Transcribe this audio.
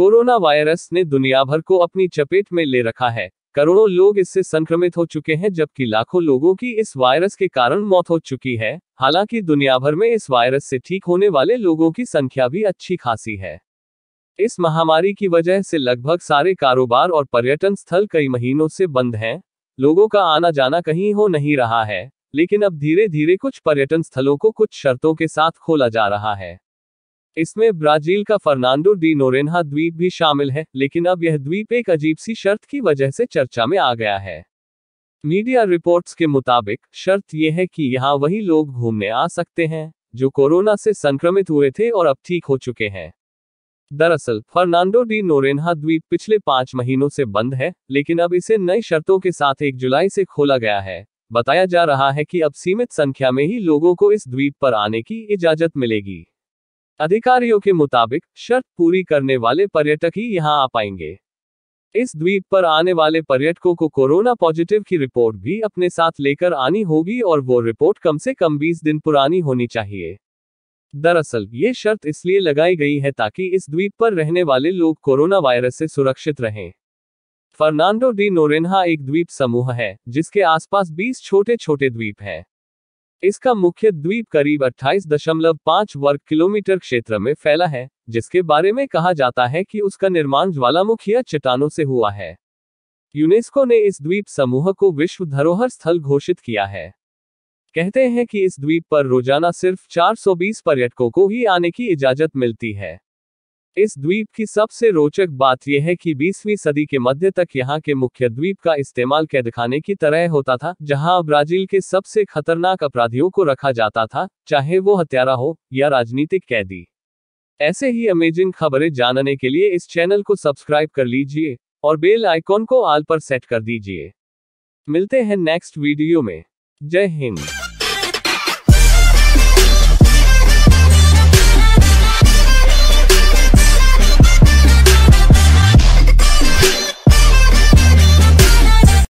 corona virus ने दुनिया भर को अपनी चपेट में ले रखा है करोड़ों लोग इससे संक्रमित हो चुके हैं जबकि लाखों लोगों की इस वायरस के कारण मौत हो चुकी है हालांकि दुनिया भर में इस वायरस से ठीक होने वाले लोगों की संख्या भी अच्छी खासी है इस महामारी की वजह से लगभग सारे कारोबार और पर्यटन स्थल कई महीनों से बंद हैं लोगों का आना जाना कहीं हो नहीं रहा है लेकिन अब धीरे धीरे कुछ पर्यटन स्थलों को कुछ शर्तों के साथ खोला जा रहा है इसमें ब्राजील का फर्नांडो डी नोरेन्हा द्वीप भी शामिल है लेकिन अब यह द्वीप एक अजीब सी शर्त की वजह से चर्चा में आ गया है मीडिया रिपोर्ट्स के मुताबिक शर्त यह है कि यहाँ वही लोग घूमने आ सकते हैं जो कोरोना से संक्रमित हुए थे और अब ठीक हो चुके हैं दरअसल फर्नांडो डी नोरेन्हा द्वीप पिछले पांच महीनों से बंद है लेकिन अब इसे नई शर्तों के साथ एक जुलाई से खोला गया है बताया जा रहा है कि अब सीमित संख्या में ही लोगों को इस द्वीप पर आने की इजाजत मिलेगी अधिकारियों के मुताबिक शर्त पूरी करने वाले पर्यटक ही यहां आ पाएंगे इस द्वीप पर आने वाले पर्यटकों को कोरोना पॉजिटिव की रिपोर्ट भी अपने साथ लेकर आनी होगी और वो रिपोर्ट कम से कम 20 दिन पुरानी होनी चाहिए दरअसल ये शर्त इसलिए लगाई गई है ताकि इस द्वीप पर रहने वाले लोग कोरोना वायरस से सुरक्षित रहें फर्नांडो डी नोरेन्हा एक द्वीप समूह है जिसके आसपास 20 छोटे छोटे द्वीप हैं इसका मुख्य द्वीप करीब 28.5 वर्ग किलोमीटर क्षेत्र में फैला है जिसके बारे में कहा जाता है कि उसका निर्माण ज्वालामुखीय चट्टानों से हुआ है यूनेस्को ने इस द्वीप समूह को विश्व धरोहर स्थल घोषित किया है कहते हैं कि इस द्वीप पर रोजाना सिर्फ 420 पर्यटकों को ही आने की इजाजत मिलती है इस द्वीप की सबसे रोचक बात यह है कि 20वीं सदी के मध्य तक यहाँ के मुख्य द्वीप का इस्तेमाल कैद खाने की तरह होता था जहाँ ब्राजील के सबसे खतरनाक अपराधियों को रखा जाता था चाहे वो हत्यारा हो या राजनीतिक कैदी ऐसे ही अमेजिंग खबरें जानने के लिए इस चैनल को सब्सक्राइब कर लीजिए और बेल आइकॉन को आल पर सेट कर दीजिए मिलते हैं नेक्स्ट वीडियो में जय हिंद